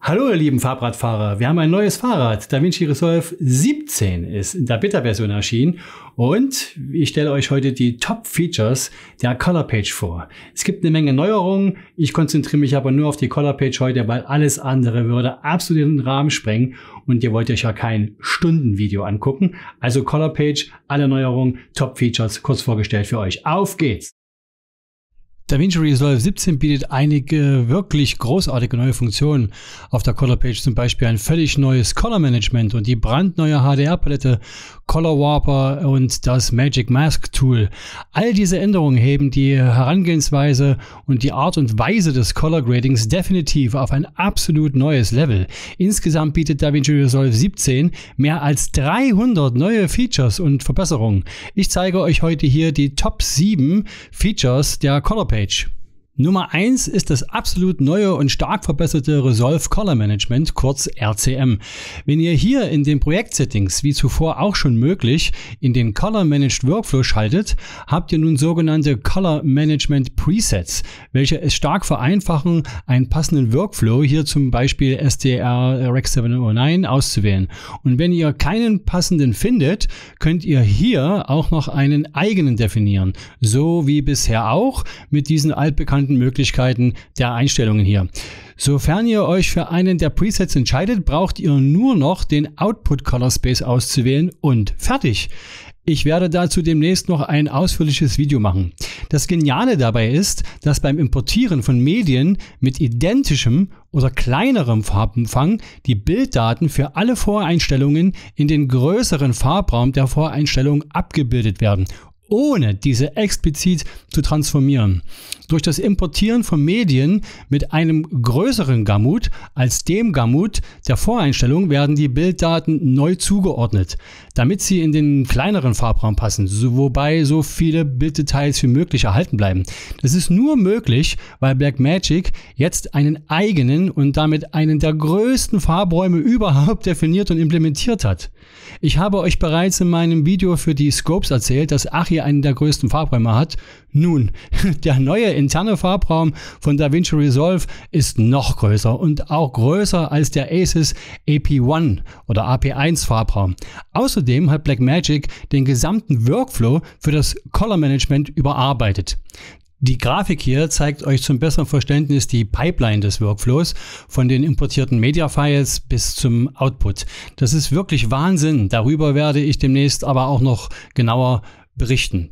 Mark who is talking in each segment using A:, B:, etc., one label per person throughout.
A: Hallo ihr lieben Fahrradfahrer, wir haben ein neues Fahrrad. DaVinci Resolve 17 ist in der Beta-Version erschienen und ich stelle euch heute die Top-Features der Colorpage vor. Es gibt eine Menge Neuerungen, ich konzentriere mich aber nur auf die Colorpage heute, weil alles andere würde absolut den Rahmen sprengen und ihr wollt euch ja kein Stundenvideo angucken. Also Colorpage, alle Neuerungen, Top-Features kurz vorgestellt für euch. Auf geht's! DaVinci Resolve 17 bietet einige wirklich großartige neue Funktionen. Auf der Color Page zum Beispiel ein völlig neues Color Management und die brandneue HDR-Palette, Color Warper und das Magic Mask Tool. All diese Änderungen heben die Herangehensweise und die Art und Weise des Color Gradings definitiv auf ein absolut neues Level. Insgesamt bietet DaVinci Resolve 17 mehr als 300 neue Features und Verbesserungen. Ich zeige euch heute hier die Top 7 Features der Color Page. page. Nummer eins ist das absolut neue und stark verbesserte Resolve Color Management, kurz RCM. Wenn ihr hier in den Projektsettings, wie zuvor auch schon möglich, in den Color Managed Workflow schaltet, habt ihr nun sogenannte Color Management Presets, welche es stark vereinfachen, einen passenden Workflow, hier zum Beispiel SDR Rec 709, auszuwählen. Und wenn ihr keinen passenden findet, könnt ihr hier auch noch einen eigenen definieren. So wie bisher auch mit diesen altbekannten bekannten Möglichkeiten der Einstellungen hier. Sofern ihr euch für einen der Presets entscheidet, braucht ihr nur noch den Output Color Space auszuwählen und fertig. Ich werde dazu demnächst noch ein ausführliches Video machen. Das Geniale dabei ist, dass beim Importieren von Medien mit identischem oder kleinerem Farbumfang die Bilddaten für alle Voreinstellungen in den größeren Farbraum der Voreinstellung abgebildet werden, ohne diese explizit zu transformieren. Durch das Importieren von Medien mit einem größeren Gamut als dem Gamut der Voreinstellung werden die Bilddaten neu zugeordnet, damit sie in den kleineren Farbraum passen, wobei so viele Bilddetails wie möglich erhalten bleiben. Das ist nur möglich, weil Blackmagic jetzt einen eigenen und damit einen der größten Farbräume überhaupt definiert und implementiert hat. Ich habe euch bereits in meinem Video für die Scopes erzählt, dass Achim hier einen der größten Farbräume hat. Nun, der neue interne Farbraum von DaVinci Resolve ist noch größer und auch größer als der Asus AP1 oder AP1 Farbraum. Außerdem hat Blackmagic den gesamten Workflow für das Color Management überarbeitet. Die Grafik hier zeigt euch zum besseren Verständnis die Pipeline des Workflows von den importierten Media-Files bis zum Output. Das ist wirklich Wahnsinn. Darüber werde ich demnächst aber auch noch genauer berichten.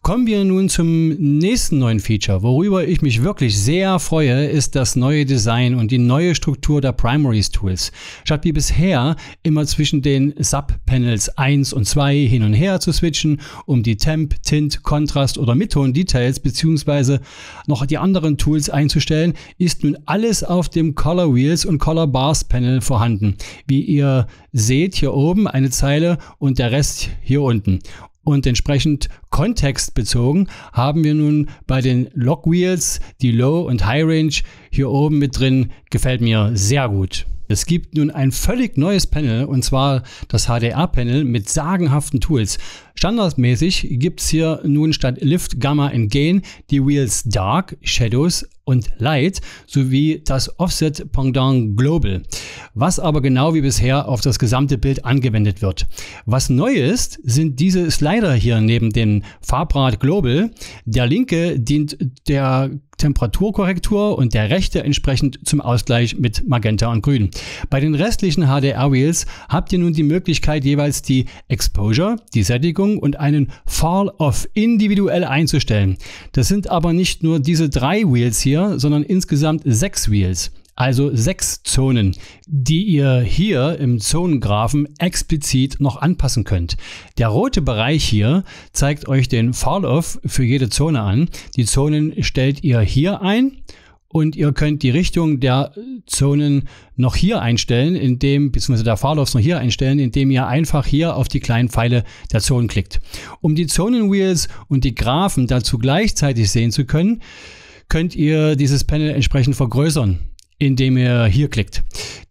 A: Kommen wir nun zum nächsten neuen Feature. Worüber ich mich wirklich sehr freue, ist das neue Design und die neue Struktur der Primaries Tools. Statt wie bisher immer zwischen den Sub-Panels 1 und 2 hin und her zu switchen, um die Temp, Tint, Kontrast oder Midtone Details bzw. noch die anderen Tools einzustellen, ist nun alles auf dem Color Wheels und Color Bars Panel vorhanden. Wie ihr seht, hier oben eine Zeile und der Rest hier unten. Und entsprechend kontextbezogen haben wir nun bei den Logwheels die Low- und High-Range hier oben mit drin. Gefällt mir sehr gut. Es gibt nun ein völlig neues Panel und zwar das HDR-Panel mit sagenhaften Tools. Standardmäßig gibt es hier nun statt Lift, Gamma und Gain die Wheels Dark, Shadows und Light sowie das Offset Pendant Global, was aber genau wie bisher auf das gesamte Bild angewendet wird. Was neu ist, sind diese Slider hier neben dem Farbrad Global. Der linke dient der Temperaturkorrektur und der rechte entsprechend zum Ausgleich mit Magenta und Grün. Bei den restlichen HDR-Wheels habt ihr nun die Möglichkeit, jeweils die Exposure, die Sättigung und einen Fall-Off individuell einzustellen. Das sind aber nicht nur diese drei Wheels hier, vier, sondern insgesamt sechs Wheels. Also sechs Zonen, die ihr hier im Zonengrafen explizit noch anpassen könnt. Der rote Bereich hier zeigt euch den Fall-Off für jede Zone an. Die Zonen stellt ihr hier ein und ihr könnt die Richtung der Zonen noch hier einstellen, indem, beziehungsweise der Fahrlaufs noch hier einstellen, indem ihr einfach hier auf die kleinen Pfeile der Zonen klickt. Um die Zonenwheels und die Graphen dazu gleichzeitig sehen zu können, könnt ihr dieses Panel entsprechend vergrößern indem ihr hier klickt.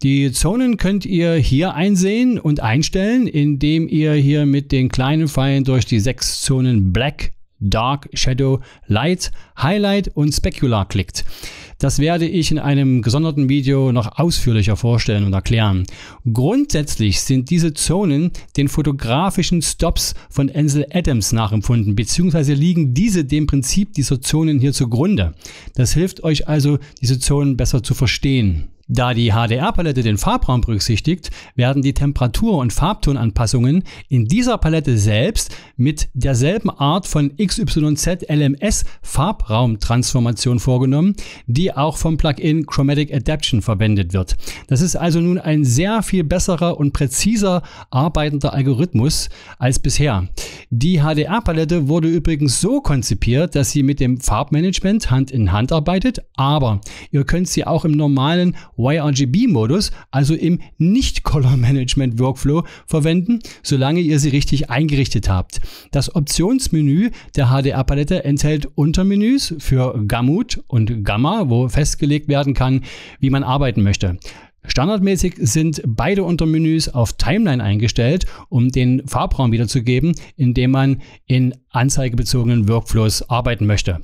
A: Die Zonen könnt ihr hier einsehen und einstellen, indem ihr hier mit den kleinen Pfeilen durch die sechs Zonen Black Dark, Shadow, Light, Highlight und Specular klickt. Das werde ich in einem gesonderten Video noch ausführlicher vorstellen und erklären. Grundsätzlich sind diese Zonen den fotografischen Stops von Ansel Adams nachempfunden, beziehungsweise liegen diese dem Prinzip dieser Zonen hier zugrunde. Das hilft euch also, diese Zonen besser zu verstehen. Da die HDR-Palette den Farbraum berücksichtigt, werden die Temperatur- und Farbtonanpassungen in dieser Palette selbst mit derselben Art von XYZ LMS Farbraumtransformation vorgenommen, die auch vom Plugin Chromatic Adaption verwendet wird. Das ist also nun ein sehr viel besserer und präziser arbeitender Algorithmus als bisher. Die HDR-Palette wurde übrigens so konzipiert, dass sie mit dem Farbmanagement Hand in Hand arbeitet, aber ihr könnt sie auch im normalen YRGB-Modus, also im Nicht-Color-Management-Workflow, verwenden, solange ihr sie richtig eingerichtet habt. Das Optionsmenü der HDR-Palette enthält Untermenüs für Gamut und Gamma, wo festgelegt werden kann, wie man arbeiten möchte. Standardmäßig sind beide Untermenüs auf Timeline eingestellt, um den Farbraum wiederzugeben, in dem man in anzeigebezogenen Workflows arbeiten möchte.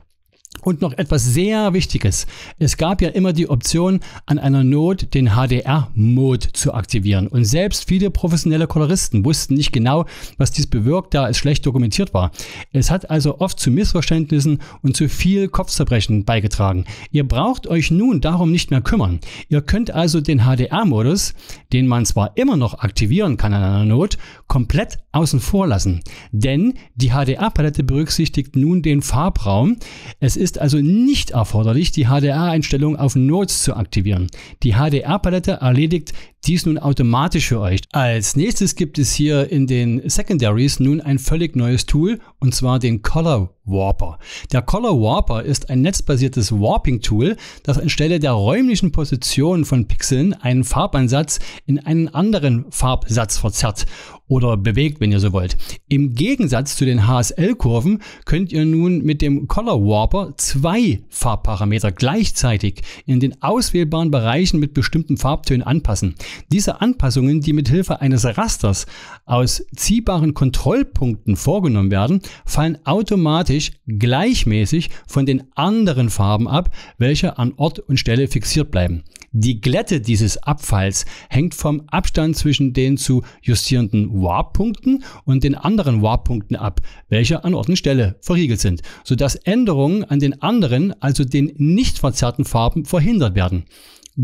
A: Und noch etwas sehr Wichtiges. Es gab ja immer die Option, an einer Not den HDR-Mode zu aktivieren. Und selbst viele professionelle Koloristen wussten nicht genau, was dies bewirkt, da es schlecht dokumentiert war. Es hat also oft zu Missverständnissen und zu viel Kopfzerbrechen beigetragen. Ihr braucht euch nun darum nicht mehr kümmern. Ihr könnt also den HDR-Modus, den man zwar immer noch aktivieren kann an einer Not, komplett außen vor lassen. Denn die HDR-Palette berücksichtigt nun den Farbraum. Es ist ist also nicht erforderlich, die HDR-Einstellung auf Notes zu aktivieren. Die HDR-Palette erledigt dies nun automatisch für euch. Als nächstes gibt es hier in den Secondaries nun ein völlig neues Tool und zwar den Color Warper. Der Color Warper ist ein netzbasiertes Warping-Tool, das anstelle der räumlichen Position von Pixeln einen Farbansatz in einen anderen Farbsatz verzerrt oder bewegt, wenn ihr so wollt. Im Gegensatz zu den HSL-Kurven könnt ihr nun mit dem Color Warper zwei Farbparameter gleichzeitig in den auswählbaren Bereichen mit bestimmten Farbtönen anpassen. Diese Anpassungen, die mit Hilfe eines Rasters aus ziehbaren Kontrollpunkten vorgenommen werden, fallen automatisch gleichmäßig von den anderen Farben ab, welche an Ort und Stelle fixiert bleiben. Die Glätte dieses Abfalls hängt vom Abstand zwischen den zu justierenden Warp-Punkten und den anderen Warp-Punkten ab, welche an Ort und Stelle verriegelt sind, sodass Änderungen an den anderen, also den nicht verzerrten Farben, verhindert werden.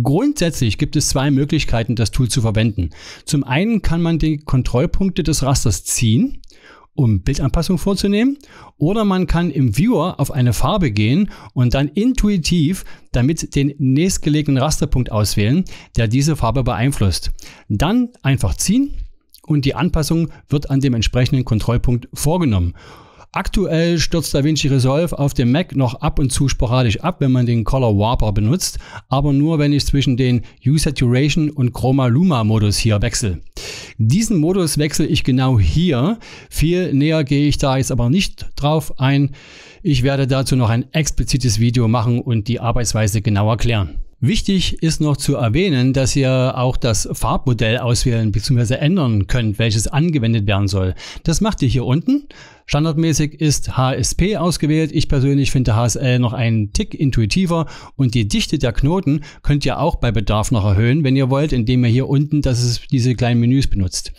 A: Grundsätzlich gibt es zwei Möglichkeiten, das Tool zu verwenden. Zum einen kann man die Kontrollpunkte des Rasters ziehen, um Bildanpassungen vorzunehmen. Oder man kann im Viewer auf eine Farbe gehen und dann intuitiv damit den nächstgelegenen Rasterpunkt auswählen, der diese Farbe beeinflusst. Dann einfach ziehen und die Anpassung wird an dem entsprechenden Kontrollpunkt vorgenommen. Aktuell stürzt DaVinci Resolve auf dem Mac noch ab und zu sporadisch ab, wenn man den Color Warper benutzt, aber nur wenn ich zwischen den U-Saturation und Chroma Luma Modus hier wechsle. Diesen Modus wechsle ich genau hier. Viel näher gehe ich da jetzt aber nicht drauf ein. Ich werde dazu noch ein explizites Video machen und die Arbeitsweise genau erklären. Wichtig ist noch zu erwähnen, dass ihr auch das Farbmodell auswählen bzw. ändern könnt, welches angewendet werden soll. Das macht ihr hier unten. Standardmäßig ist HSP ausgewählt. Ich persönlich finde HSL noch einen Tick intuitiver und die Dichte der Knoten könnt ihr auch bei Bedarf noch erhöhen, wenn ihr wollt, indem ihr hier unten das ist, diese kleinen Menüs benutzt.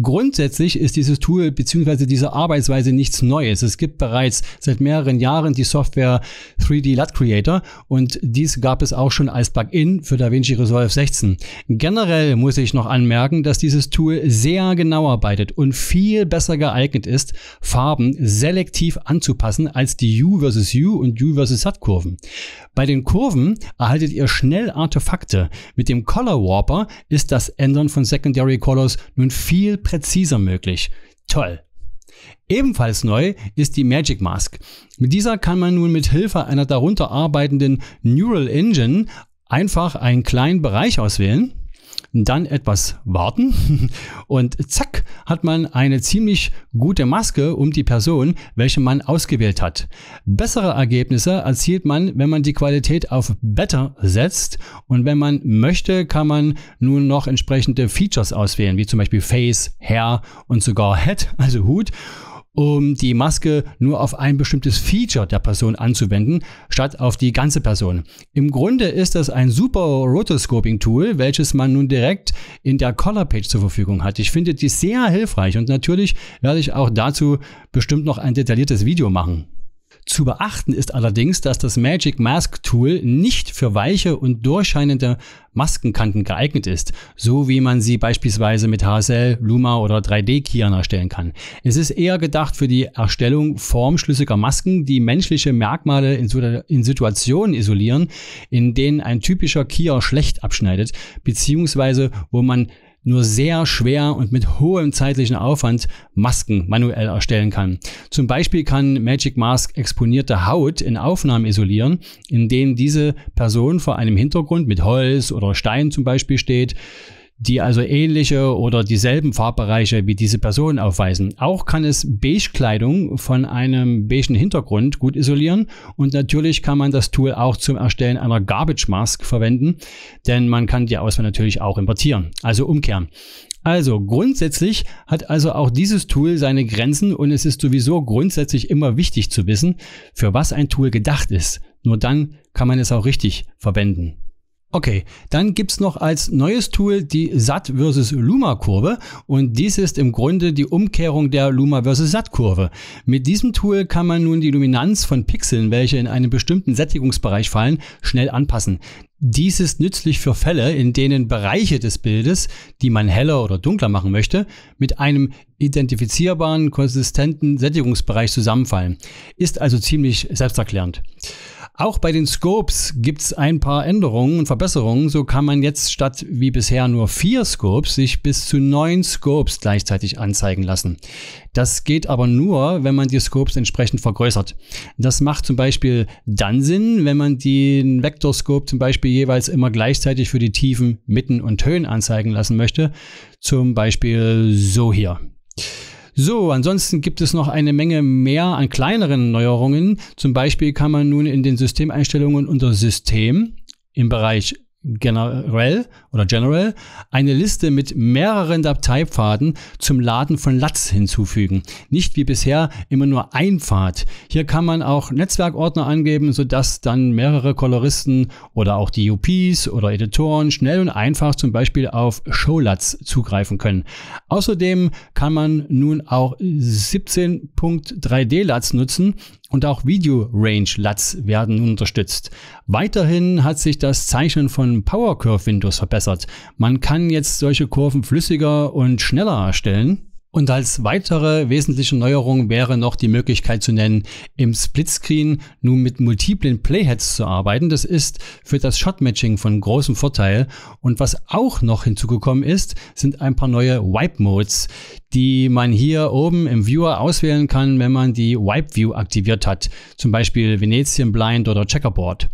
A: Grundsätzlich ist dieses Tool bzw. diese Arbeitsweise nichts Neues. Es gibt bereits seit mehreren Jahren die Software 3D LUT Creator und dies gab es auch schon als Plugin für DaVinci Resolve 16. Generell muss ich noch anmerken, dass dieses Tool sehr genau arbeitet und viel besser geeignet ist, Farben Farben selektiv anzupassen als die U versus U und U versus SAT-Kurven. Bei den Kurven erhaltet ihr schnell Artefakte. Mit dem Color Warper ist das Ändern von Secondary Colors nun viel präziser möglich. Toll! Ebenfalls neu ist die Magic Mask. Mit dieser kann man nun mit Hilfe einer darunter arbeitenden Neural Engine einfach einen kleinen Bereich auswählen dann etwas warten und zack hat man eine ziemlich gute Maske um die Person, welche man ausgewählt hat. Bessere Ergebnisse erzielt man, wenn man die Qualität auf Better setzt und wenn man möchte, kann man nun noch entsprechende Features auswählen, wie zum Beispiel Face, Hair und sogar Head, also Hut um die Maske nur auf ein bestimmtes Feature der Person anzuwenden, statt auf die ganze Person. Im Grunde ist das ein super Rotoscoping-Tool, welches man nun direkt in der Color-Page zur Verfügung hat. Ich finde die sehr hilfreich und natürlich werde ich auch dazu bestimmt noch ein detailliertes Video machen. Zu beachten ist allerdings, dass das Magic Mask Tool nicht für weiche und durchscheinende Maskenkanten geeignet ist, so wie man sie beispielsweise mit HSL, Luma oder 3D-Kian erstellen kann. Es ist eher gedacht für die Erstellung formschlüssiger Masken, die menschliche Merkmale in, Situationen isolieren, in denen ein typischer Kia schlecht abschneidet, beziehungsweise wo man nur sehr schwer und mit hohem zeitlichen Aufwand Masken manuell erstellen kann. Zum Beispiel kann Magic Mask exponierte Haut in Aufnahmen isolieren, in denen diese Person vor einem Hintergrund mit Holz oder Stein zum Beispiel steht die also ähnliche oder dieselben Farbbereiche wie diese Person aufweisen. Auch kann es Beige-Kleidung von einem beigen Hintergrund gut isolieren und natürlich kann man das Tool auch zum Erstellen einer Garbage Mask verwenden, denn man kann die Auswahl natürlich auch importieren, also umkehren. Also grundsätzlich hat also auch dieses Tool seine Grenzen und es ist sowieso grundsätzlich immer wichtig zu wissen, für was ein Tool gedacht ist. Nur dann kann man es auch richtig verwenden. Okay, dann gibt's noch als neues Tool die SAT versus Luma-Kurve und dies ist im Grunde die Umkehrung der Luma versus SAT-Kurve. Mit diesem Tool kann man nun die Luminanz von Pixeln, welche in einen bestimmten Sättigungsbereich fallen, schnell anpassen. Dies ist nützlich für Fälle, in denen Bereiche des Bildes, die man heller oder dunkler machen möchte, mit einem identifizierbaren, konsistenten Sättigungsbereich zusammenfallen. Ist also ziemlich selbsterklärend. Auch bei den Scopes gibt es ein paar Änderungen und Verbesserungen. So kann man jetzt statt wie bisher nur vier Scopes sich bis zu neun Scopes gleichzeitig anzeigen lassen. Das geht aber nur, wenn man die Scopes entsprechend vergrößert. Das macht zum Beispiel dann Sinn, wenn man den Vektorscope zum Beispiel jeweils immer gleichzeitig für die Tiefen, Mitten und Höhen anzeigen lassen möchte. Zum Beispiel so hier. So, ansonsten gibt es noch eine Menge mehr an kleineren Neuerungen. Zum Beispiel kann man nun in den Systemeinstellungen unter System im Bereich generell oder general eine Liste mit mehreren Dateipfaden zum Laden von LATs hinzufügen. Nicht wie bisher immer nur ein Pfad. Hier kann man auch Netzwerkordner angeben, sodass dann mehrere Koloristen oder auch DUPs oder Editoren schnell und einfach zum Beispiel auf Show Showlats zugreifen können. Außerdem kann man nun auch 17.3D LATs nutzen, und auch Video-Range-LUTs werden unterstützt. Weiterhin hat sich das Zeichnen von Power Curve Windows verbessert. Man kann jetzt solche Kurven flüssiger und schneller erstellen. Und als weitere wesentliche Neuerung wäre noch die Möglichkeit zu nennen, im Splitscreen nun mit multiplen Playheads zu arbeiten. Das ist für das Shot-Matching von großem Vorteil. Und was auch noch hinzugekommen ist, sind ein paar neue Wipe-Modes, die man hier oben im Viewer auswählen kann, wenn man die Wipe-View aktiviert hat. Zum Beispiel Venetian Blind oder Checkerboard.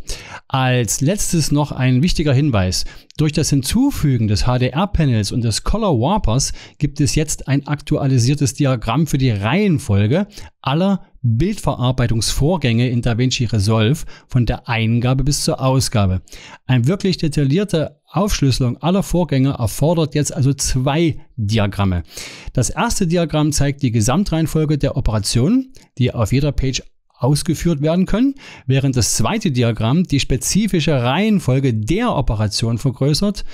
A: Als letztes noch ein wichtiger Hinweis. Durch das Hinzufügen des HDR-Panels und des Color Warpers gibt es jetzt ein aktualisiertes Diagramm für die Reihenfolge aller Bildverarbeitungsvorgänge in DaVinci Resolve von der Eingabe bis zur Ausgabe. Eine wirklich detaillierte Aufschlüsselung aller Vorgänge erfordert jetzt also zwei Diagramme. Das erste Diagramm zeigt die Gesamtreihenfolge der Operationen, die auf jeder Page ausgeführt werden können, während das zweite Diagramm die spezifische Reihenfolge der Operation vergrößert,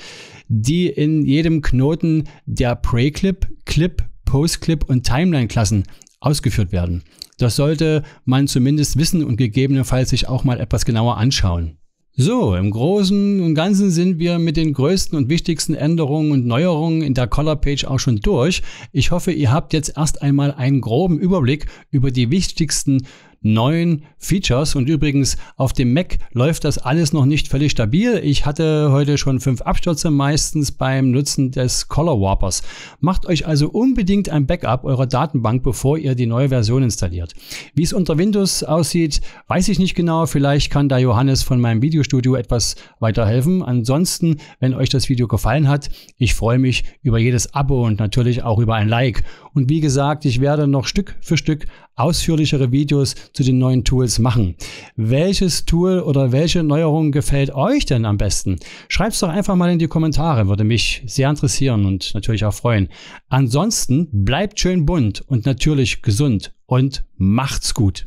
A: die in jedem Knoten der Preclip, Clip, Postclip und Timeline-Klassen ausgeführt werden. Das sollte man zumindest wissen und gegebenenfalls sich auch mal etwas genauer anschauen. So, im Großen und Ganzen sind wir mit den größten und wichtigsten Änderungen und Neuerungen in der Color Page auch schon durch. Ich hoffe, ihr habt jetzt erst einmal einen groben Überblick über die wichtigsten neuen Features. Und übrigens, auf dem Mac läuft das alles noch nicht völlig stabil. Ich hatte heute schon fünf Abstürze, meistens beim Nutzen des Color Warpers. Macht euch also unbedingt ein Backup eurer Datenbank, bevor ihr die neue Version installiert. Wie es unter Windows aussieht, weiß ich nicht genau. Vielleicht kann da Johannes von meinem Videostudio etwas weiterhelfen. Ansonsten, wenn euch das Video gefallen hat, ich freue mich über jedes Abo und natürlich auch über ein Like. Und wie gesagt, ich werde noch Stück für Stück ausführlichere Videos zu den neuen Tools machen. Welches Tool oder welche Neuerung gefällt euch denn am besten? Schreibt es doch einfach mal in die Kommentare, würde mich sehr interessieren und natürlich auch freuen. Ansonsten bleibt schön bunt und natürlich gesund und macht's gut.